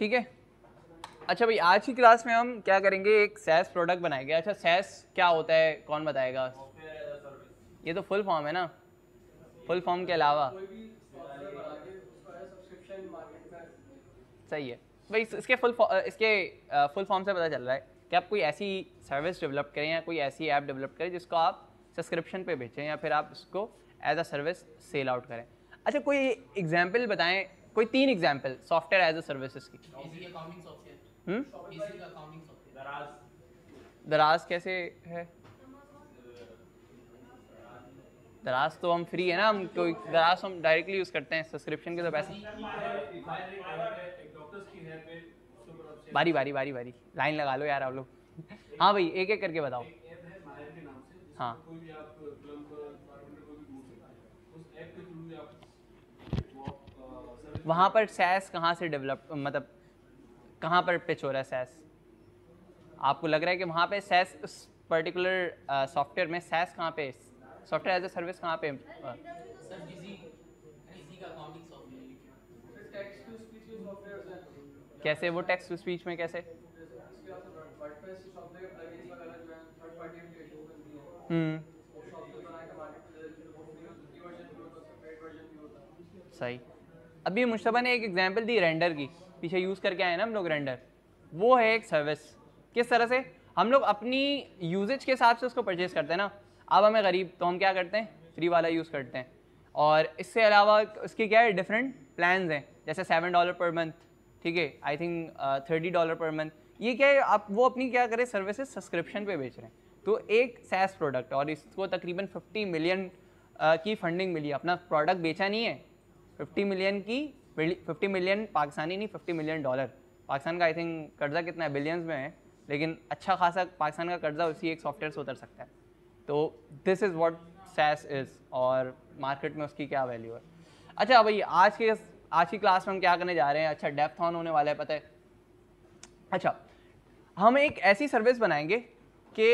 ठीक है अच्छा भाई आज की क्लास में हम क्या करेंगे एक सेस प्रोडक्ट बनाएंगे अच्छा सेस क्या होता है कौन बताएगा ये तो फुल फॉर्म है ना फुल फॉर्म के अलावा सही है भाई इसके फुल इसके फुल फॉर्म से पता चल रहा है कि आप कोई ऐसी सर्विस डेवलप करें या कोई ऐसी ऐप डेवलप करें जिसको आप सब्सक्रिप्शन पे बेचें या फिर आप उसको as a service sell out करें अच्छा कोई एग्जाम्पल बताएं कोई तीन example software as a service की हम्म? दराज कैसे है दराज तो हम फ्री है ना हम कोई दराज हम डायरेक्टली यूज़ करते हैं सब्सक्रिप्शन के तो पैसे बारी बारी बारी बारी लाइन लगा लो यार आप लोग हाँ भाई एक एक करके बताओ हाँ वहाँ पर सैस कहाँ से डेवलप मतलब कहाँ पर पिच हो रहा है सैस आपको लग रहा है कि वहाँ पे सैस उस पर्टिकुलर सॉफ्टवेयर में सैस कहाँ पे सॉफ्टवेयर एज ए सर्विस कहाँ पे कैसे वो टेक्स्ट टू स्पीच में कैसे हम्म। सही अभी मुशतबा ने एक एग्जाम्पल दी रेंडर की पीछे यूज़ करके आए ना हम लोग रेंडर वो है एक सर्विस किस तरह से हम लोग अपनी यूजेज के हिसाब से उसको परचेज़ करते हैं ना अब हमें गरीब तो हम क्या करते हैं फ्री वाला यूज़ करते हैं और इससे अलावा उसके क्या है डिफरेंट प्लान हैं जैसे सेवन डॉलर पर मंथ ठीक है I think thirty dollar per month ये क्या है आप वो अपनी क्या करें सर्विसेज सब्सक्रिप्शन पे बेच रहे हैं तो एक सैस प्रोडक्ट और इसको तकरीबन 50 मिलियन की फंडिंग मिली अपना प्रोडक्ट बेचा नहीं है 50 मिलियन की 50 मिलियन पाकिस्तानी नहीं 50 मिलियन डॉलर पाकिस्तान का आई थिंक कर्जा कितना है बिलियंस में है लेकिन अच्छा खासा पाकिस्तान का कर्जा उसी एक सॉफ्टवेयर से उतर सकता है तो this is what SaaS is और मार्केट में उसकी क्या वैल्यू है अच्छा भाई आज के आज की क्लास में हम क्या करने जा रहे हैं अच्छा डेप्थ ऑन होने वाला है पता है अच्छा हम एक ऐसी सर्विस बनाएंगे कि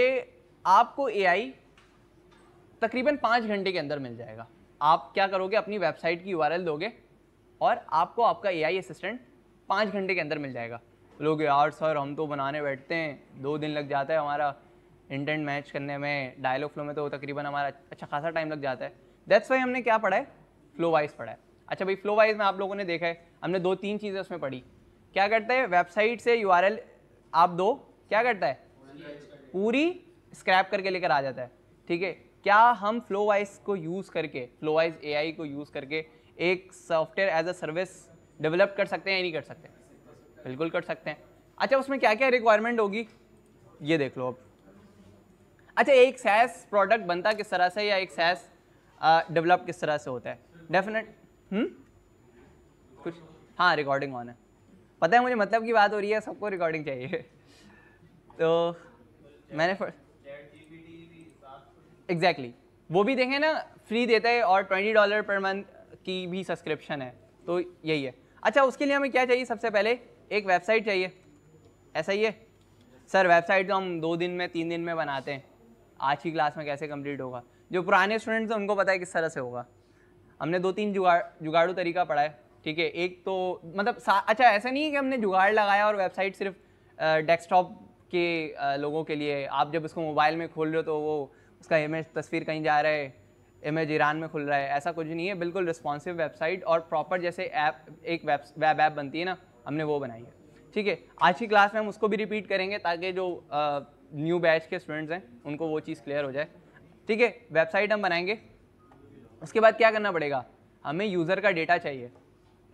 आपको एआई तकरीबन पाँच घंटे के अंदर मिल जाएगा आप क्या करोगे अपनी वेबसाइट की यू दोगे और आपको आपका ए असिस्टेंट पाँच घंटे के अंदर मिल जाएगा लोग यार सर हम तो बनाने बैठते हैं दो दिन लग जाता है हमारा इंटेंट मैच करने में डायलॉग फ्लो में तो तकरीबन हमारा अच्छा खासा टाइम लग जाता है दैट्स वाई हमने क्या पढ़ा है फ्लो वाइज पढ़ा है अच्छा भाई फ्लो वाइज में आप लोगों ने देखा है हमने दो तीन चीज़ें उसमें पढ़ी क्या करता है वेबसाइट से यू आप दो क्या करता है पूरी स्क्रैप करके लेकर आ जाता है ठीक है क्या हम फ्लोवाइज को यूज़ करके फ्लोवाइज ए को यूज़ करके एक software as a service develop कर सकते हैं या नहीं कर सकते बिल्कुल कर सकते हैं अच्छा उसमें क्या क्या रिक्वायरमेंट होगी ये देख लो अब अच्छा एक सैस प्रोडक्ट बनता किस तरह से या एक सैस डेवलप किस तरह से होता है डेफिनेट हम्म? कुछ हाँ रिकॉर्डिंग ऑन है पता है मुझे मतलब की बात हो रही है सबको रिकॉर्डिंग चाहिए तो मैंने एग्जैक्टली exactly. वो भी देखें ना फ्री देता है और ट्वेंटी डॉलर पर मंथ की भी सब्सक्रिप्शन है तो यही है अच्छा उसके लिए हमें क्या चाहिए सबसे पहले एक वेबसाइट चाहिए ऐसा ही है सर वेबसाइट तो हम दो दिन में तीन दिन में बनाते हैं आज की क्लास में कैसे कंप्लीट होगा जो पुराने स्टूडेंट्स हैं उनको पता है किस तरह से होगा हमने दो तीन जुगाड़ जुगाड़ू तरीका पढ़ा है ठीक है एक तो मतलब अच्छा ऐसा नहीं है कि हमने जुगाड़ लगाया और वेबसाइट सिर्फ डेस्कटॉप के लोगों के लिए आप जब उसको मोबाइल में खोल रहे हो तो वो इसका इमेज तस्वीर कहीं जा रहा है इमेज ईरान में खुल रहा है ऐसा कुछ नहीं है बिल्कुल रिस्पॉन्सिव वेबसाइट और प्रॉपर जैसे ऐप एक वेब वेब ऐप बनती है ना हमने वो बनाई है ठीक है आज की क्लास में हम उसको भी रिपीट करेंगे ताकि जो न्यू बैच के स्टूडेंट्स हैं उनको वो चीज़ क्लियर हो जाए ठीक है वेबसाइट हम बनाएंगे उसके बाद क्या करना पड़ेगा हमें यूज़र का डेटा चाहिए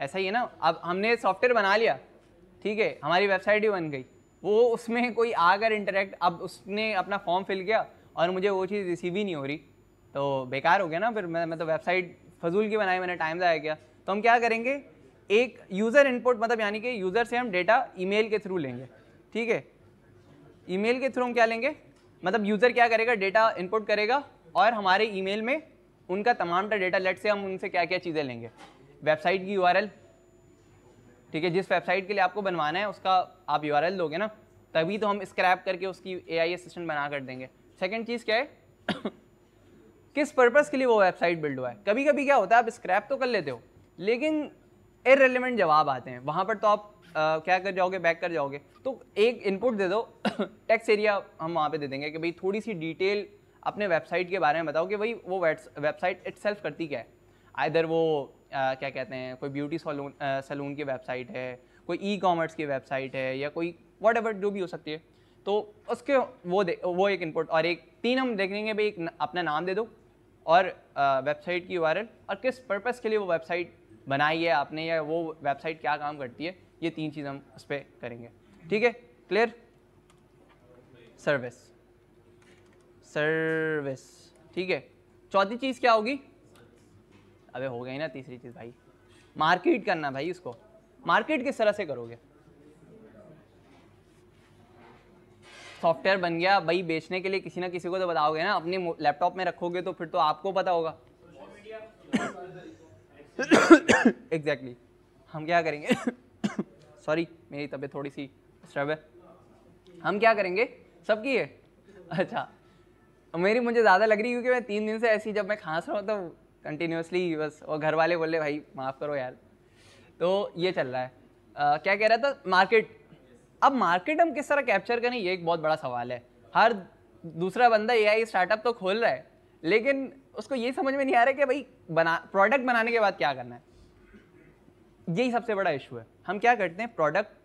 ऐसा ही है ना अब हमने सॉफ्टवेयर बना लिया ठीक है हमारी वेबसाइट ही बन गई वो उसमें कोई आकर इंटरेक्ट अब उसने अपना फॉर्म फिल किया और मुझे वो चीज़ रिसीव ही नहीं हो रही तो बेकार हो गया ना फिर मैं मैं तो वेबसाइट फजूल की बनाई मैंने टाइम ज़ाया किया तो हम क्या करेंगे एक यूज़र इनपुट मतलब यानी कि यूज़र से हम डेटा ईमेल के थ्रू लेंगे ठीक है ईमेल के थ्रू हम क्या लेंगे मतलब यूज़र क्या करेगा डेटा इनपुट करेगा और हमारे ईमेल में उनका तमाम टा डेटा लेट से हम उनसे क्या क्या चीज़ें लेंगे वेबसाइट की यूआरएल ठीक है जिस वेबसाइट के लिए आपको बनवाना है उसका आप यूआरएल दोगे ना तभी तो हम स्क्रैप करके उसकी एआई आई बना कर देंगे सेकेंड चीज़ क्या है किस पर्पज़ के लिए वो वेबसाइट बिल्ड हुआ है कभी कभी क्या होता है आप स्क्रैप तो कर लेते हो लेकिन इरेलीवेंट जवाब आते हैं वहाँ पर तो आप आ, क्या कर जाओगे बैक कर जाओगे तो एक इनपुट दे दो टेक्स एरिया हम वहाँ पे दे देंगे कि भाई थोड़ी सी डिटेल अपने वेबसाइट के बारे में बताओ कि भाई वो वेबसाइट इट करती क्या है आइधर वो आ, क्या कहते हैं कोई ब्यूटी सलून सलून की वेबसाइट है कोई ई e कॉमर्स की वेबसाइट है या कोई वट जो भी हो सकती है तो उसके वो वो एक इनपुट और एक तीन हम देखेंगे भाई एक अपना नाम दे दो और वेबसाइट की यू और किस पर्पज़ के लिए वो वेबसाइट बनाई है आपने या वो वेबसाइट क्या काम करती है ये तीन चीज़ हम उस पर करेंगे ठीक है क्लियर सर्विस सर्विस ठीक है चौथी चीज़ क्या होगी अबे हो गई ना तीसरी चीज़ भाई मार्केट करना भाई उसको मार्केट किस तरह से करोगे सॉफ्टवेयर बन गया भाई बेचने के लिए किसी ना किसी को तो बताओगे ना अपने लैपटॉप में रखोगे तो फिर तो आपको पता होगा एग्जैक्टली हम क्या करेंगे सॉरी मेरी तबीयत थोड़ी सी डिस्टर्ब है हम क्या करेंगे सबकी है अच्छा मेरी मुझे ज़्यादा लग रही क्योंकि मैं तीन दिन से ऐसी जब मैं खांस रहा हूँ तो कंटिन्यूसली बस और घर वाले बोले भाई माफ़ करो यार तो ये चल रहा है आ, क्या कह रहा था मार्केट अब मार्केट हम किस तरह कैप्चर करें ये एक बहुत बड़ा सवाल है हर दूसरा बंदा ए आई स्टार्टअप तो खोल रहा है लेकिन उसको ये समझ में नहीं आ रहा है कि भाई बना प्रोडक्ट बनाने के बाद क्या करना है यही सबसे बड़ा इशू है हम क्या करते हैं प्रोडक्ट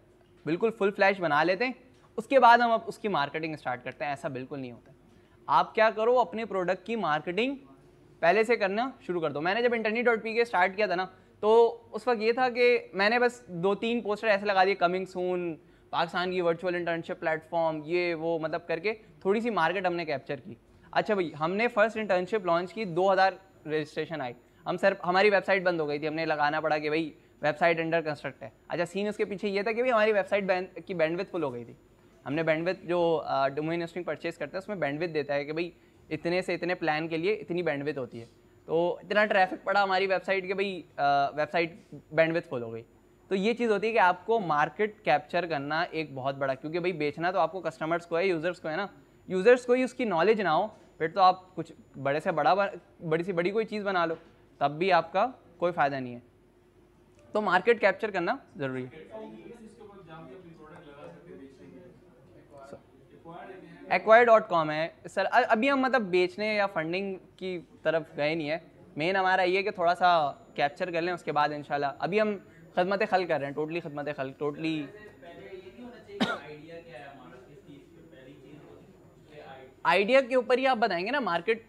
बिल्कुल फुल फ्लैश बना लेते हैं उसके बाद हम अब उसकी मार्केटिंग स्टार्ट करते हैं ऐसा बिल्कुल नहीं होता आप क्या करो अपने प्रोडक्ट की मार्केटिंग पहले से करना शुरू कर दो मैंने जब Internee dot P K start किया था ना तो उस वक्त ये था कि मैंने बस दो तीन पोस्टर ऐसे लगा दिए कमिंग सून पाकिस्तान की वर्चुअल इंटर्नशिप प्लेटफॉर्म ये वो मतलब करके थोड़ी सी मार्केट हमने कैप्चर की अच्छा भाई हमने फर्स्ट इंटर्नशिप लॉन्च की 2000 रजिस्ट्रेशन आई हम सर हमारी वेबसाइट बंद हो गई थी हमने लगाना पड़ा कि भाई वेबसाइट अंडर कंस्ट्रक्ट है अच्छा सीन उसके पीछे ये था कि भाई हमारी वेबसाइट की बैंडविथ फुल हो गई थी हमने बैंडविथ जो डोमेन स्ट्रिंग परचेज करते हैं उसमें बैंडविथ देता है कि भाई इतने से इतने प्लान के लिए इतनी बैंडविथ होती है तो इतना ट्रैफिक पड़ा हमारी वेबसाइट के भाई वेबसाइट बैंडविथ फुल हो गई तो ये चीज़ होती है कि आपको मार्केट कैप्चर करना एक बहुत बड़ा क्योंकि भाई बेचना तो आपको कस्टमर्स को है यूज़र्स को है ना यूज़र्स को ही उसकी नॉलेज ना हो फिर तो आप कुछ बड़े से बड़ा बड़ी सी बड़ी कोई चीज़ बना लो तब भी आपका कोई फ़ायदा नहीं है तो मार्केट कैप्चर करना ज़रूरी है एक्वायर डॉट कॉम है सर अभी हम मतलब बेचने या फंडिंग की तरफ गए नहीं है मेन हमारा ये कि थोड़ा सा कैप्चर कर लें उसके बाद इंशाल्लाह अभी हम खदमत खल कर रहे हैं टोटली खदमत खल टोटली आइडिया के ऊपर ही आप बताएंगे ना मार्केट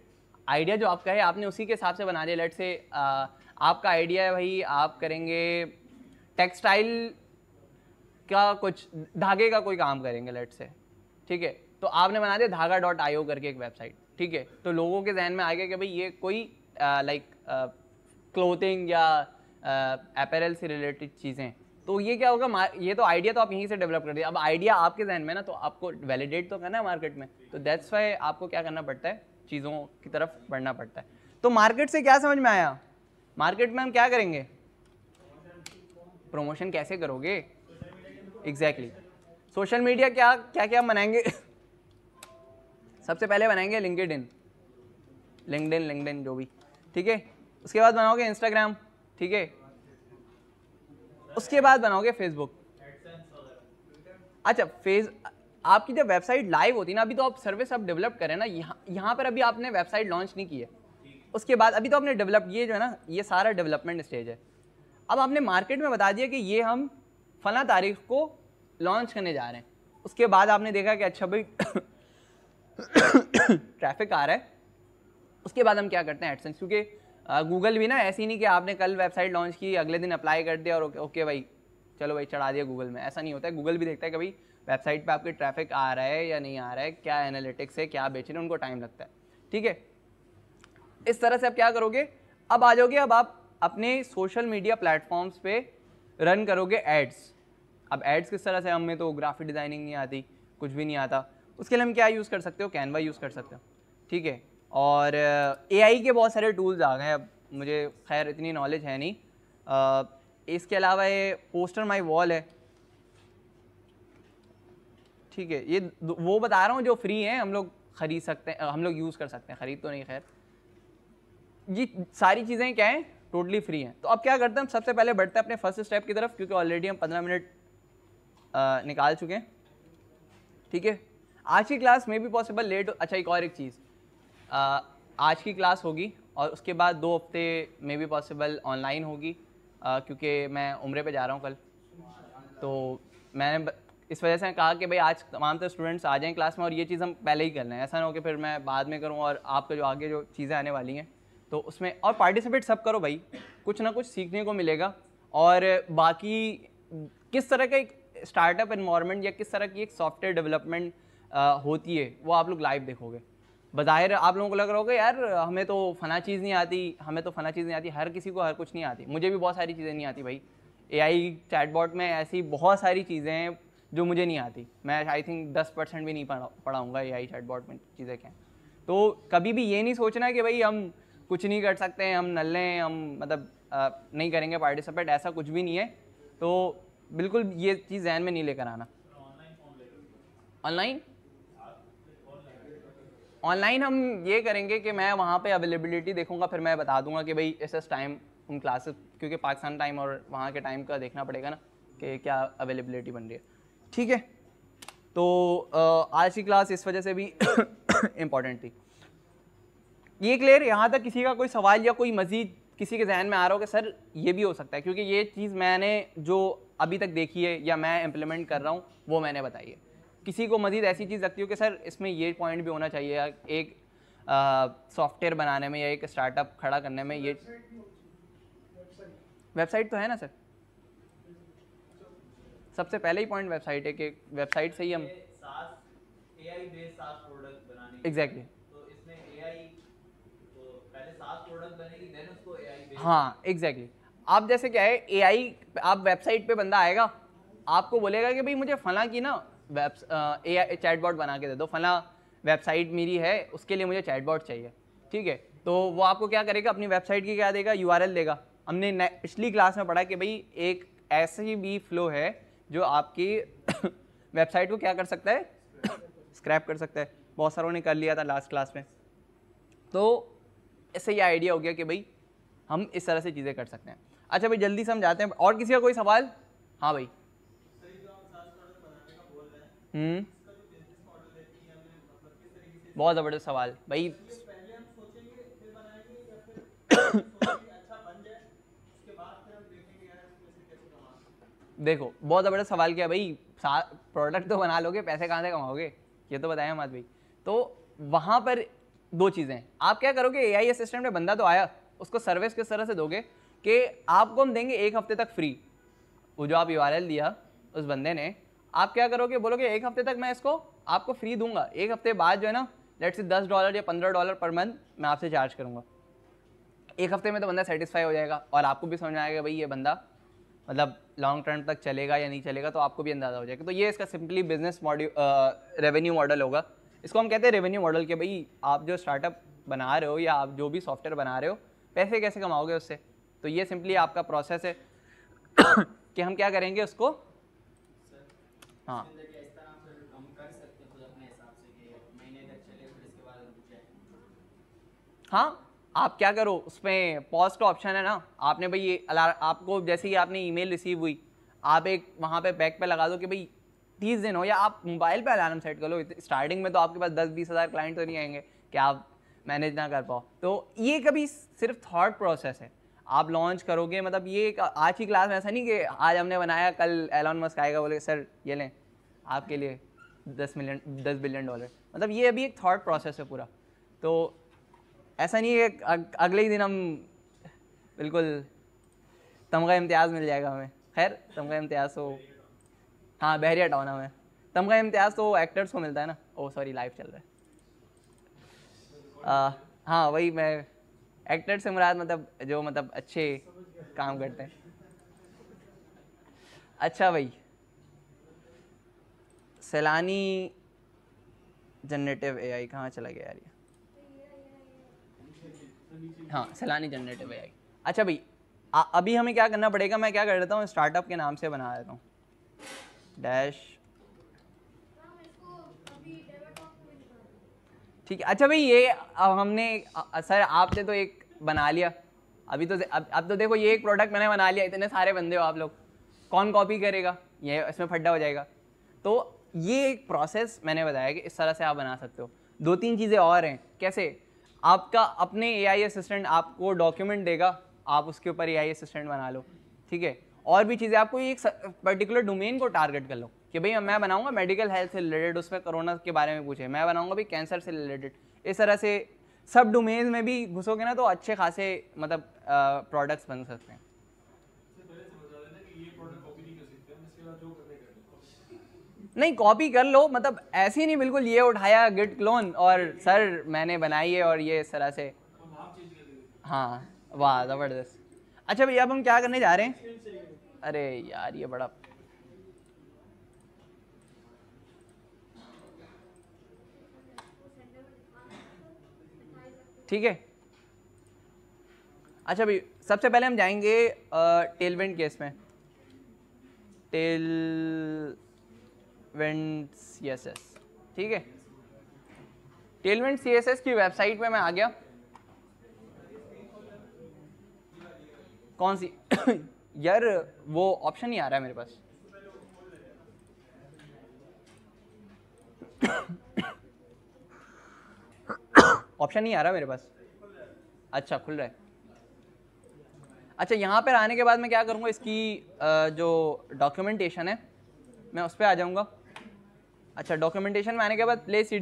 आइडिया जो आपका है आपने उसी के हिसाब से बना दिया लेट से आपका आइडिया है भाई आप करेंगे टेक्सटाइल का कुछ धागे का कोई काम करेंगे लेट से ठीक है तो आपने बना दिया धागा डॉट आई करके एक वेबसाइट ठीक है तो लोगों के जहन में आ गया कि भाई ये कोई लाइक क्लोथिंग या अपेरल से रिलेटेड चीज़ें तो ये क्या होगा ये तो आइडिया तो आप यहीं से डेवलप कर दिए अब आइडिया आपके जहन में ना तो आपको वैलिडेट तो करना है मार्केट में तो दैट्स वाई आपको क्या करना पड़ता है चीज़ों की तरफ बढ़ना पड़ता है तो मार्केट से क्या समझ में आया मार्केट में हम क्या करेंगे प्रमोशन कैसे करोगे एग्जैक्टली सोशल मीडिया क्या क्या क्या बनाएंगे सबसे पहले बनाएंगे LinkedIn LinkedIn LinkedIn जो भी ठीक है उसके बाद बनाओगे इंस्टाग्राम ठीक है उसके बाद बनाओगे फेसबुक अच्छा फेस आपकी जब वेबसाइट लाइव होती है ना अभी तो आप सर्विस आप डेवलप करें ना यहाँ यहाँ पर अभी आपने वेबसाइट लॉन्च नहीं की है उसके बाद अभी तो आपने डेवलप ये जो है ना ये सारा डेवलपमेंट स्टेज है अब आपने मार्केट में बता दिया कि ये हम फला तारीख को लॉन्च करने जा रहे हैं उसके बाद आपने देखा कि अच्छा भाई ट्रैफिक आ रहा है उसके बाद हम क्या करते हैं एडसेंस क्योंकि गूगल भी ना ऐसी नहीं कि आपने कल वेबसाइट लॉन्च की अगले दिन अप्लाई कर दिया और ओके, ओके भाई चलो भाई चढ़ा दिया गूगल में ऐसा नहीं होता है गूगल भी देखता है कि भाई वेबसाइट पे आपके ट्रैफिक आ रहा है या नहीं आ रहा है क्या एनालिटिक्स है क्या बेच रहे हैं उनको टाइम लगता है ठीक है इस तरह से आप क्या करोगे अब आ जाओगे अब आप अपने सोशल मीडिया प्लेटफॉर्म्स पे रन करोगे एड्स अब एड्स किस तरह से हमें तो ग्राफिक डिज़ाइनिंग नहीं आती कुछ भी नहीं आता उसके लिए हम क्या यूज़ कर सकते हो कैनवा यूज़ कर सकते हो ठीक है और ए uh, के बहुत सारे टूल्स आ गए अब मुझे खैर इतनी नॉलेज है नहीं आ, uh, इसके अलावा ये पोस्टर माई वॉल है ठीक है ये वो बता रहा हूँ जो फ्री हैं हम लोग ख़रीद सकते हैं हम लोग यूज़ कर सकते हैं ख़रीद तो नहीं खैर ये सारी चीज़ें क्या हैं टोटली फ्री हैं तो अब क्या करते हैं हम सबसे पहले बढ़ते हैं अपने फर्स्ट स्टेप की तरफ क्योंकि ऑलरेडी हम पंद्रह मिनट uh, निकाल चुके हैं ठीक है आज की क्लास में भी पॉसिबल लेट अच्छा एक और एक चीज़ आज की क्लास होगी और उसके बाद दो हफ्ते मे बी पॉसिबल ऑनलाइन होगी क्योंकि मैं उम्र पे जा रहा हूँ कल तो मैंने इस वजह से कहा कि भाई आज तमाम तो स्टूडेंट्स आ जाएँ क्लास में और ये चीज़ हम पहले ही कर लें ऐसा ना हो कि फिर मैं बाद में करूँ और आपके जो आगे जो चीज़ें आने वाली हैं तो उसमें और पार्टिसिपेट सब करो भाई कुछ ना कुछ सीखने को मिलेगा और बाकी किस तरह का एक स्टार्टअप इन्वामेंट या किस तरह की एक सॉफ्टवेयर डेवलपमेंट होती है वो आप लोग लाइव देखोगे बाहिर आप लोगों को लग रहा होगा यार हमें तो फना चीज़ नहीं आती हमें तो फना चीज़ नहीं आती हर किसी को हर कुछ नहीं आती मुझे भी बहुत सारी चीज़ें नहीं आती भाई ए आई चैटबॉट में ऐसी बहुत सारी चीज़ें हैं जो मुझे नहीं आती मैं आई थिंक दस परसेंट भी नहीं पढ़ा पढ़ाऊँगा ए आई चैटबॉट में चीज़ें क्या तो कभी भी ये नहीं सोचना कि भाई हम कुछ नहीं कर सकते हैं हम नल लें हम मतलब नहीं करेंगे पार्टिसिपेट ऐसा कुछ भी नहीं है तो बिल्कुल ये चीज़ जहन में नहीं लेकर आना ऑनलाइन ऑनलाइन हम ये करेंगे कि मैं वहाँ पे अवेलेबिलिटी देखूँगा फिर मैं बता दूंगा कि भाई एस एस टाइम उन क्लासेस क्योंकि पाकिस्तान टाइम और वहाँ के टाइम का देखना पड़ेगा ना कि क्या अवेलेबिलिटी बन रही है ठीक है तो आज की क्लास इस वजह से भी इम्पॉर्टेंट थी ये क्लियर यहाँ तक किसी का कोई सवाल या कोई मज़ीद किसी के जहन में आ रहा हो कि सर ये भी हो सकता है क्योंकि ये चीज़ मैंने जो अभी तक देखी है या मैं इम्प्लीमेंट कर रहा हूँ वो मैंने बताई है किसी को मज़ीद ऐसी चीज़ लगती हो कि सर इसमें ये पॉइंट भी होना चाहिए एक सॉफ्टवेयर बनाने में या एक स्टार्टअप खड़ा करने में ये वेबसाइट तो है ना सर सबसे पहले ही पॉइंट वेबसाइट है कि वेबसाइट से ही हम एग्जैक्टली हाँ एग्जैक्टली आप जैसे क्या है एआई आप वेबसाइट पे बंदा आएगा आपको बोलेगा कि भाई मुझे फला की ना वेब्स ए चैटबॉट बना के दे दो फला वेबसाइट मेरी है उसके लिए मुझे चैटबॉट चाहिए ठीक है तो वो आपको क्या करेगा अपनी वेबसाइट की क्या देगा यू देगा हमने पिछली क्लास में पढ़ा कि भाई एक ऐसी भी फ्लो है जो आपकी वेबसाइट को क्या कर सकता है स्क्रैप कर सकता है बहुत सारों ने कर लिया था लास्ट क्लास में तो ऐसे ये आइडिया हो गया कि भाई हम इस तरह से चीज़ें कर सकते हैं अच्छा भाई जल्दी समझाते हैं और किसी का कोई सवाल हाँ भाई हम्म। बहुत ज़बरदस्त सवाल भाई देखो बहुत ज़बरदस्त सवाल किया भाई प्रोडक्ट तो बना लोगे पैसे कहाँ से कमाओगे ये तो बताया हम भाई तो वहाँ पर दो चीज़ें हैं आप क्या करोगे ए आई असिस्टेंट में बंदा तो आया उसको सर्विस किस तरह से दोगे कि आपको हम देंगे एक हफ्ते तक फ्री वो जो आप यू दिया उस बंदे ने आप क्या करोगे बोलोगे एक हफ्ते तक मैं इसको आपको फ्री दूंगा एक हफ्ते बाद जो है ना लेट से दस डॉलर या पंद्रह डॉलर पर मंथ मैं आपसे चार्ज करूँगा एक हफ्ते में तो बंदा सेटिस्फाई हो जाएगा और आपको भी समझ आएगा भाई ये बंदा मतलब लॉन्ग टर्म तक चलेगा या नहीं चलेगा तो आपको भी अंदाज़ा हो जाएगा तो ये इसका सिंपली बिजनेस मॉड्यू रेवेन्यू मॉडल होगा इसको हम कहते हैं रेवेन्यू मॉडल के भाई आप जो स्टार्टअप बना रहे हो या आप जो भी सॉफ्टवेयर बना रहे हो पैसे कैसे कमाओगे उससे तो ये सिंपली आपका प्रोसेस है कि हम क्या करेंगे उसको हाँ हाँ आप क्या करो उसमें पॉज का ऑप्शन है ना आपने भाई ये अलार आपको जैसे ही आपने ईमेल रिसीव हुई आप एक वहाँ पे बैक पे लगा दो कि भाई तीस दिन हो या आप मोबाइल पे अलार्म सेट कर लो स्टार्टिंग में तो आपके पास दस बीस हज़ार क्लाइंट तो नहीं आएंगे कि आप मैनेज ना कर पाओ तो ये कभी सिर्फ थॉट प्रोसेस है आप लॉन्च करोगे मतलब ये आज की क्लास में ऐसा नहीं कि आज हमने बनाया कल एलॉन मस्क आएगा बोले सर ये लें आपके लिए दस मिलियन दस बिलियन डॉलर मतलब ये अभी एक थाट प्रोसेस है पूरा तो ऐसा नहीं है अगले ही दिन हम बिल्कुल तमगा इम्तियाज़ मिल जाएगा हमें खैर तमगा इम्तियाज़ तो हाँ बहरिया टाउन हमें तमगा इम्तियाज़ तो एक्टर्स को मिलता है ना ओ सॉरी लाइव चल रहा है आ, हाँ वही मैं एक्टर से मुराद मतलब जो मतलब अच्छे काम करते हैं अच्छा भाई सैलानी जनरेटिव एआई कहाँ चला गया यार ये हाँ सैलानी जनरेटिव एआई अच्छा भाई अभी हमें क्या करना पड़ेगा मैं क्या कर देता हूँ स्टार्टअप के नाम से बना देता हूँ डैश ठीक है अच्छा भाई ये अब हमने सर आपने तो एक बना लिया अभी तो अब अब तो देखो ये एक प्रोडक्ट मैंने बना लिया इतने सारे बंदे हो आप लोग कौन कॉपी करेगा ये इसमें फड्डा हो जाएगा तो ये एक प्रोसेस मैंने बताया कि इस तरह से आप बना सकते हो दो तीन चीज़ें और हैं कैसे आपका अपने ए असिस्टेंट आपको डॉक्यूमेंट देगा आप उसके ऊपर ए असिस्टेंट बना लो ठीक है और भी चीज़ें आपको एक पर्टिकुलर डोमेन को टारगेट कर लो कि भाई मैं बनाऊंगा मेडिकल हेल्थ से रिलेटेड उसमें कोरोना के बारे में पूछे मैं बनाऊंगा भाई कैंसर से रिलेटेड इस तरह से सब डोमेन में भी घुसोगे ना तो अच्छे खासे मतलब प्रोडक्ट्स बन सकते हैं नहीं कॉपी कर लो मतलब ऐसे ही नहीं बिल्कुल ये उठाया गिट क्लोन और सर मैंने बनाई है और ये इस तरह से हाँ वाह ज़बरदस्त अच्छा भैया अब हम क्या करने जा रहे हैं अरे यार ये बड़ा ठीक है अच्छा भैया सबसे पहले हम जाएंगे टेलविंड केस में tail Tailwind C S S ठीक है टेलवेंट सी एस एस की वेबसाइट पे मैं आ गया कौन सी यार वो ऑप्शन ही आ रहा है मेरे पास ऑप्शन नहीं आ रहा मेरे पास अच्छा खुल रहा है अच्छा यहाँ पर आने के बाद मैं क्या करूँगा इसकी जो डॉक्यूमेंटेशन है मैं उस पर आ जाऊँगा अच्छा डॉक्यूमेंटेशन में आने के बाद प्ले सी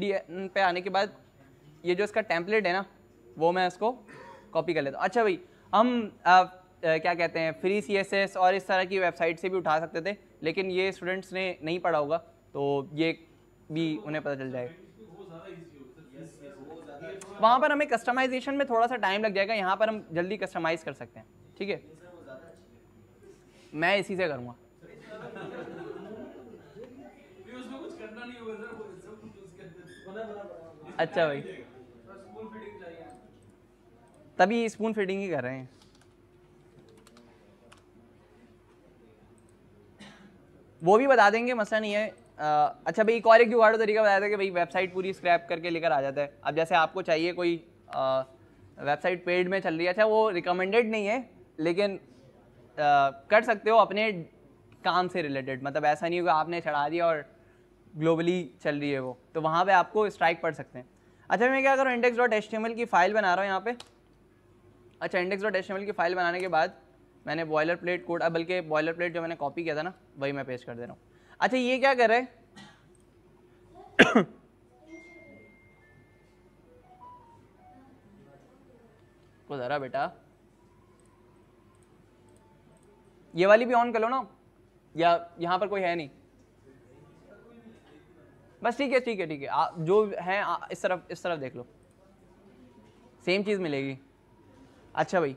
पे आने के बाद ये जो इसका टैंपलेट है ना वो मैं इसको कॉपी कर लेता हूँ अच्छा भाई हम आ, आ, क्या कहते हैं फ्री सी एस एस और इस तरह की वेबसाइट से भी उठा सकते थे लेकिन ये स्टूडेंट्स ने नहीं पढ़ा होगा तो ये भी उन्हें पता चल जाएगा वहाँ पर हमें कस्टमाइजेशन में थोड़ा सा टाइम लग जाएगा यहाँ पर हम जल्दी कस्टमाइज़ कर सकते हैं ठीक है मैं इसी से करूँगा अच्छा भाई तभी स्पून फिटिंग ही कर रहे हैं वो भी बता देंगे मसला नहीं है आ, अच्छा भाई एक और एक जुगाड़ो तरीका बताया था कि भाई वेबसाइट पूरी स्क्रैप करके लेकर आ जाता है अब जैसे आपको चाहिए कोई आ, वेबसाइट पेड में चल रही है अच्छा वो रिकमेंडेड नहीं है लेकिन आ, कर सकते हो अपने काम से रिलेटेड मतलब ऐसा नहीं होगा आपने चढ़ा दिया और ग्लोबली चल रही है वो तो वहाँ पे आपको स्ट्राइक पड़ सकते हैं अच्छा मैं क्या करूँ इंडेक्स डॉट एच की फ़ाइल बना रहा हूँ यहाँ पे अच्छा इंडेक्स डॉट एच की फ़ाइल बनाने के बाद मैंने बॉयलर प्लेट कोड बल्कि बॉयलर प्लेट जो मैंने कॉपी किया था ना वही मैं पेश कर दे रहा हूँ अच्छा ये क्या कर रहे ज़रा बेटा ये वाली भी ऑन कर लो ना या यहाँ पर कोई है नहीं बस ठीक है ठीक है ठीक है जो है इस तरफ इस तरफ देख लो सेम चीज़ मिलेगी अच्छा भाई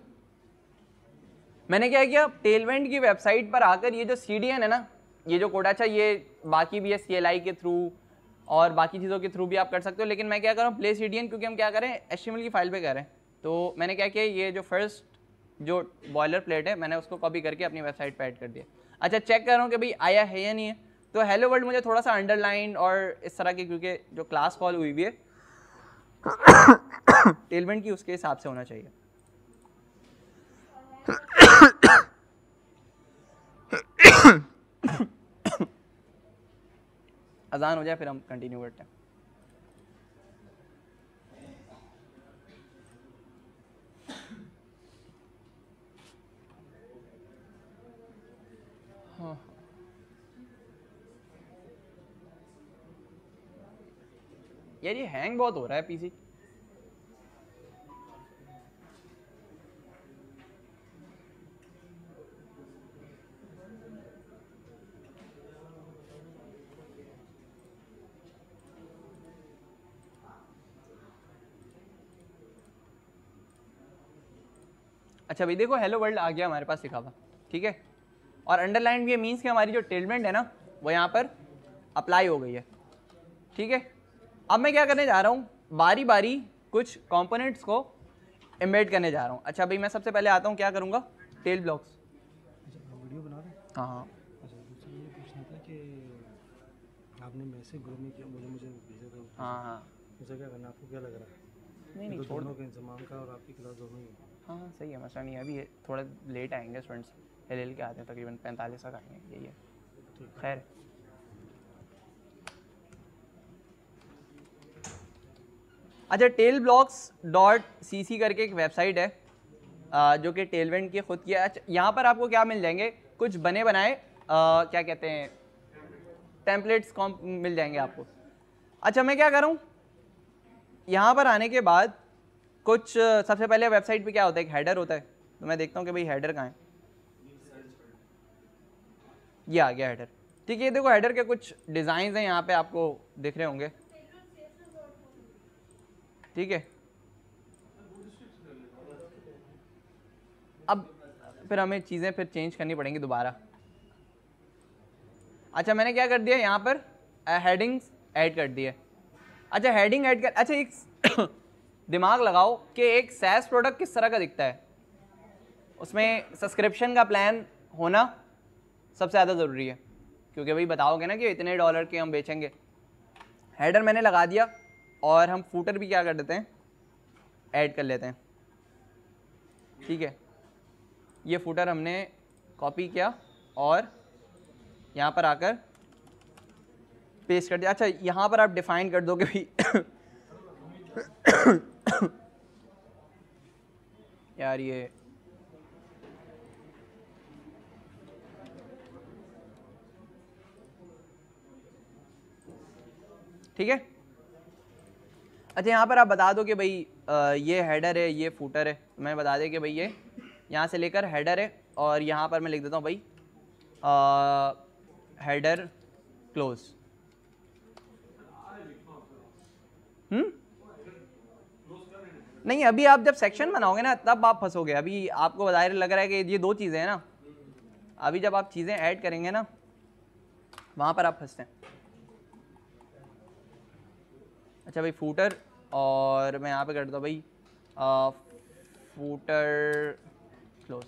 मैंने क्या किया टेलवेंट की वेबसाइट पर आकर ये जो सी डी एन है ना ये जो कोडाचा अच्छा, ये बाकी भी है सी एल आई के थ्रू और बाकी चीज़ों के थ्रू भी आप कर सकते हो लेकिन मैं क्या कर रहा हूँ प्ले सी क्योंकि हम क्या करें एच की फाइल पर करें तो मैंने क्या किया ये जो फर्स्ट जो बॉयलर प्लेट है मैंने उसको कॉपी करके अपनी वेबसाइट पर ऐड कर दिया अच्छा चेक कर रहा हूँ कि भाई आया है या नहीं है तो हेलो वर्ल्ड मुझे थोड़ा सा अंडरलाइन और इस तरह की क्योंकि जो क्लास कॉल हुई हुई है टेलमेंट की उसके हिसाब से होना चाहिए अजान हो जाए फिर हम कंटिन्यू करते हैं यार ये हैंग बहुत हो रहा है पीसी अच्छा भाई देखो हेलो वर्ल्ड आ गया हमारे पास लिखा हुआ ठीक है और अंडरलाइन ये मीन्स कि हमारी जो टेलमेंट है ना वो यहाँ पर अप्लाई हो गई है ठीक है अब मैं क्या करने जा रहा हूँ बारी बारी कुछ कंपोनेंट्स को एम्बेड करने जा रहा हूँ अच्छा भाई मैं सबसे पहले आता हूँ क्या करूँगा टेल अच्छा, ब्लॉक्स हाँ हाँ अच्छा, आपने मैसेज ग्रुप में किया मुझे मुझे भेजा था हाँ हाँ मुझे क्या करना आपको क्या लग रहा है नहीं नहीं तो छोड़ दो के इंतजाम का और आपकी क्लास दोनों ही हाँ, हाँ सही है मसला नहीं अभी थोड़ा लेट आएंगे स्टूडेंट्स एल के आते हैं तकरीबन पैंतालीस तक आएंगे यही है खैर अच्छा Tailblocks dot C C करके एक वेबसाइट है जो कि टेलवेंट की खुद की है अच्छा यहाँ पर आपको क्या मिल जाएंगे कुछ बने बनाए क्या कहते हैं टेम्पलेट्स कॉम मिल जाएंगे आपको अच्छा मैं क्या करूँ यहाँ पर आने के बाद कुछ सबसे पहले वेबसाइट पे क्या होता है एक हैडर होता है तो मैं देखता हूँ कि भाई हैडर कहाँ है ये आ गया हैडर ठीक है ये देखो हैडर के कुछ डिज़ाइन हैं यहाँ पे आपको दिख रहे होंगे ठीक है अब फिर हमें चीज़ें फिर चेंज करनी पड़ेंगी दोबारा अच्छा मैंने क्या कर दिया यहाँ पर हेडिंग्स uh, ऐड कर दिए अच्छा हेडिंग ऐड कर अच्छा एक दिमाग लगाओ कि एक सैस प्रोडक्ट किस तरह का दिखता है उसमें सब्सक्रिप्शन का प्लान होना सबसे ज़्यादा ज़रूरी है क्योंकि भाई बताओगे ना कि इतने डॉलर के हम बेचेंगे हेडर मैंने लगा दिया और हम फूटर भी क्या कर देते हैं ऐड कर लेते हैं ठीक है ये फूटर हमने कॉपी किया और यहाँ पर आकर पेस्ट कर दिया अच्छा यहाँ पर आप डिफाइन कर दो कि यार ये ठीक है अच्छा यहाँ पर आप बता दो कि भाई ये हेडर है ये फूटर है मैं बता दें कि भाई ये यहाँ से लेकर हेडर है और यहाँ पर मैं लिख देता हूँ भाई हेडर क्लोज हम्म नहीं अभी आप जब सेक्शन बनाओगे ना तब आप फंसोगे अभी आपको बताया लग रहा है कि ये दो चीज़ें हैं ना अभी जब आप चीज़ें ऐड करेंगे ना वहाँ पर आप फंसते हैं अच्छा भाई फूटर और मैं यहाँ पे कर देता हूँ भाई फूटर क्लोज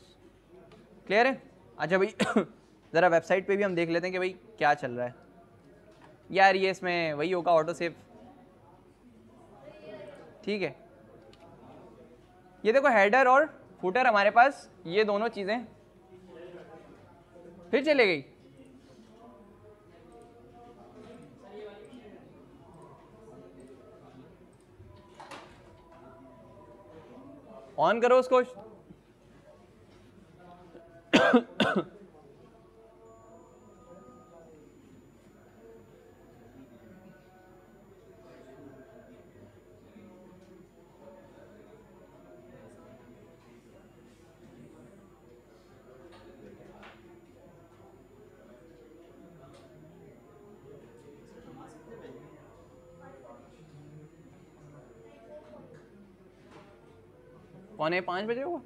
क्लियर है अच्छा भाई ज़रा वेबसाइट पे भी हम देख लेते हैं कि भाई क्या चल रहा है यार ये इसमें वही होगा ऑटो सेव ठीक है ये देखो हेडर और फूटर हमारे पास ये दोनों चीज़ें फिर चले गई ऑन करो उसको पौने पाँच बजे हुआ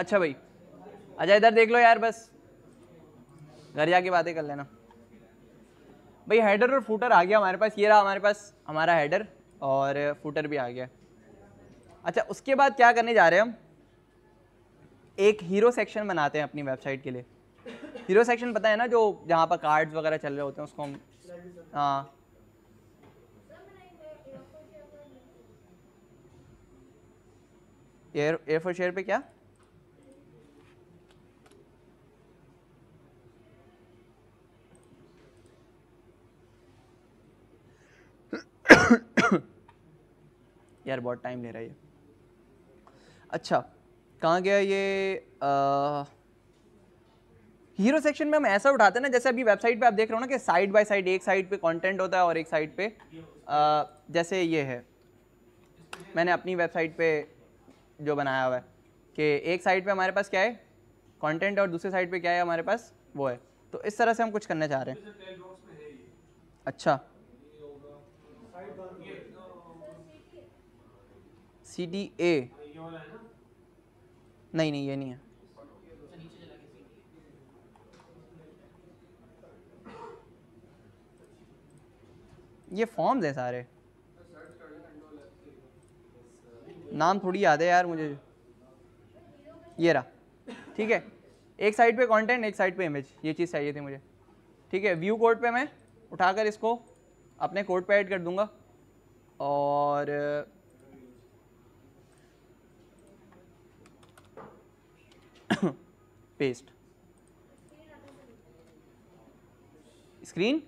अच्छा भाई अच्छा इधर देख लो यार बस घर जाके बातें कर लेना भाई हेडर और फूटर आ गया हमारे पास ये रहा हमारे पास हमारा हेडर और फूटर भी आ गया अच्छा उसके बाद क्या करने जा रहे हैं हम एक हीरो सेक्शन बनाते हैं अपनी वेबसाइट के लिए हीरो सेक्शन पता है ना जो जहाँ पर कार्ड्स वगैरह चल रहे होते हैं उसको हम हाँ एयर एयर फॉर शेयर पे क्या यार बहुत टाइम ले रहा है ये अच्छा कहाँ गया ये हीरो सेक्शन में हम ऐसा उठाते हैं ना जैसे अभी वेबसाइट पे आप देख रहे हो ना कि साइड बाय साइड एक साइड पे कंटेंट होता है और एक साइड पे आ, जैसे ये है मैंने अपनी वेबसाइट पे जो बनाया हुआ है कि एक साइड पे हमारे पास क्या है कंटेंट और दूसरे साइड पे क्या है हमारे पास वो है तो इस तरह से हम कुछ करना चाह रहे हैं अच्छा सी डी ए नहीं नहीं ये नहीं है ये फॉर्म्स हैं सारे नाम थोड़ी याद है यार मुझे ये रहा ठीक है एक साइड पे कंटेंट एक साइड पे इमेज ये चीज़ चाहिए थी मुझे ठीक है व्यू कोड पे मैं उठाकर इसको अपने कोड पे ऐड कर दूंगा और पेस्ट स्क्रीन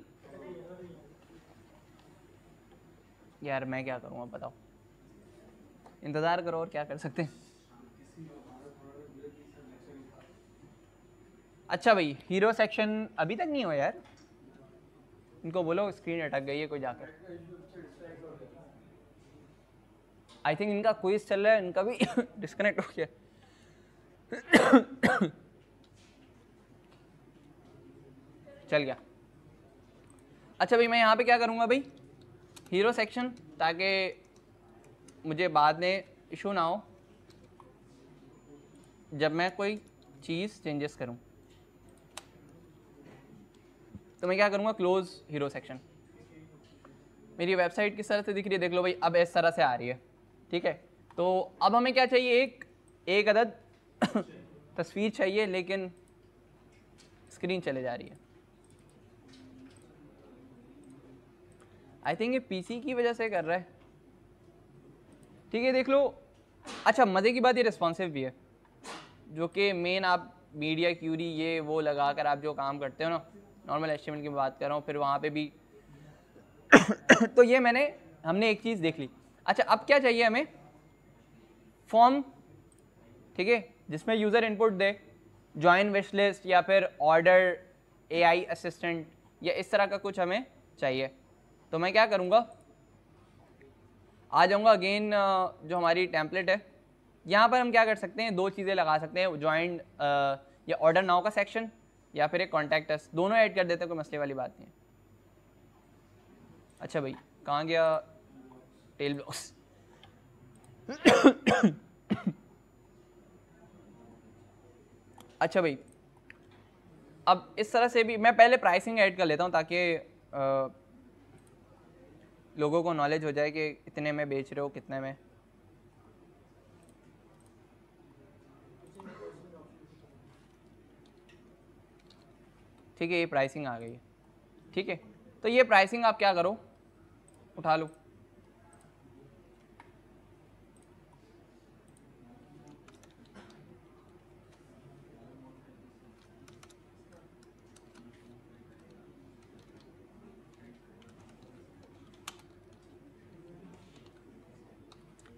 यार मैं क्या करूँगा बताओ इंतज़ार करो और क्या कर सकते हैं अच्छा भाई हीरो सेक्शन अभी तक नहीं हो यार इनको बोलो स्क्रीन अटक गई है कोई जाकर आई थिंक इनका क्विज चल रहा है इनका भी डिस्कनेक्ट हो गया चल गया अच्छा भाई मैं यहाँ पे क्या करूँगा भाई हीरो सेक्शन ताकि मुझे बाद में इशू ना हो जब मैं कोई चीज़ चेंजेस करूँ तो मैं क्या करूँगा क्लोज हीरो सेक्शन मेरी वेबसाइट किस तरह से दिख रही है देख लो भाई अब इस तरह से आ रही है ठीक है तो अब हमें क्या चाहिए एक एक अदद तस्वीर चाहिए लेकिन स्क्रीन चले जा रही है आई थिंक ये पीसी की वजह से कर रहा है ठीक है देख लो अच्छा मज़े की बात ये रिस्पॉन्सिव भी है जो कि मेन आप मीडिया क्यूरी ये वो लगा कर आप जो काम करते हो ना नॉर्मल एस्टिमेट की बात कर रहा हूँ फिर वहाँ पे भी तो ये मैंने हमने एक चीज़ देख ली अच्छा अब क्या चाहिए हमें फॉर्म ठीक है जिसमें यूज़र इनपुट दे ज्वाइन विश लिस्ट या फिर ऑर्डर एआई असिस्टेंट या इस तरह का कुछ हमें चाहिए तो मैं क्या करूँगा आ जाऊँगा अगेन जो हमारी टैंपलेट है यहाँ पर हम क्या कर सकते हैं दो चीज़ें लगा सकते हैं ज्वाइंट या ऑर्डर नाव का सेक्शन या फिर एक कॉन्टैक्ट दोनों ऐड कर देते हैं कोई मसले वाली बात नहीं अच्छा भाई कहाँ गया टेल ब्लॉक्स अच्छा भाई अब इस तरह से भी मैं पहले प्राइसिंग ऐड कर लेता हूँ ताकि लोगों को नॉलेज हो जाए कि इतने में बेच रहे हो कितने में ठीक है ये प्राइसिंग आ गई ठीक है तो ये प्राइसिंग आप क्या करो उठा लो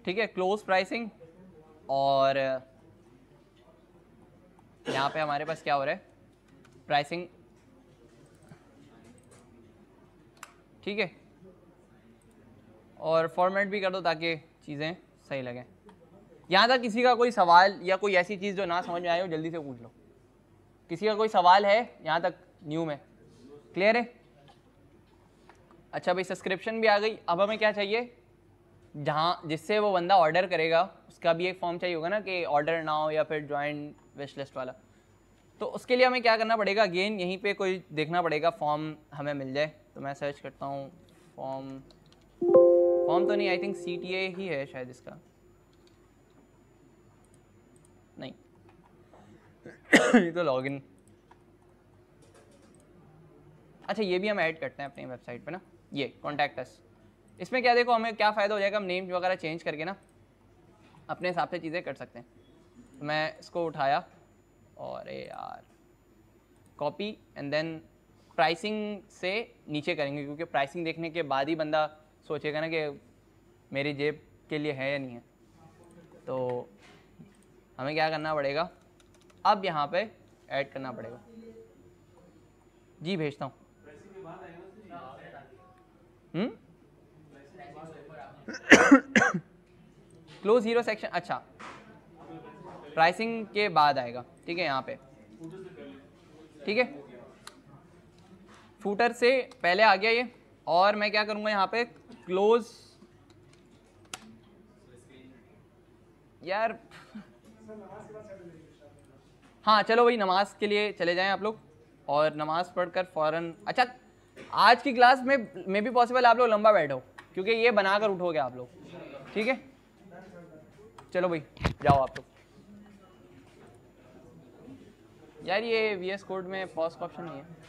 ठीक है क्लोज प्राइसिंग और यहाँ पे हमारे पास क्या हो रहा है प्राइसिंग ठीक है और फॉर्मेट भी कर दो ताकि चीज़ें सही लगें यहाँ तक किसी का कोई सवाल या कोई ऐसी चीज़ जो ना समझ में आई हो जल्दी से पूछ लो किसी का कोई सवाल है यहाँ तक न्यू में क्लियर है अच्छा भाई सब्सक्रिप्शन भी आ गई अब हमें क्या चाहिए जहाँ जिससे वो बंदा ऑर्डर करेगा उसका भी एक फॉर्म चाहिए होगा ना कि ऑर्डर ना हो या फिर ज्वाइन विश लिस्ट वाला तो उसके लिए हमें क्या करना पड़ेगा अगेन यहीं पे कोई देखना पड़ेगा फॉर्म हमें मिल जाए तो मैं सर्च करता हूँ फॉर्म फॉर्म तो नहीं आई थिंक सी ही है शायद इसका नहीं ये तो इन अच्छा ये भी हम ऐड करते हैं अपनी वेबसाइट पे ना ये कॉन्टैक्ट अस इसमें क्या देखो हमें क्या फ़ायदा हो जाएगा हम नेम वगैरह चेंज करके ना अपने हिसाब से चीज़ें कर सकते हैं तो मैं इसको उठाया और ए यार कॉपी एंड देन प्राइसिंग से नीचे करेंगे क्योंकि प्राइसिंग देखने के बाद ही बंदा सोचेगा ना कि मेरी जेब के लिए है या नहीं है तो हमें क्या करना पड़ेगा अब यहाँ पे ऐड करना पड़ेगा जी भेजता हूँ क्लोज हीरो सेक्शन अच्छा प्राइसिंग के बाद आएगा ठीक है यहाँ पे ठीक है फूटर से पहले आ गया ये और मैं क्या करूँगा यहाँ पे क्लोज यार हाँ चलो भाई नमाज के लिए चले जाएं आप लोग और नमाज पढ़कर फ़ौरन अच्छा आज की क्लास में मे भी पॉसिबल आप लोग लंबा बैठो क्योंकि ये बनाकर उठोगे आप लोग ठीक है चलो भाई जाओ आप लोग यार ये वी एस कोड में फर्स्ट ऑप्शन नहीं है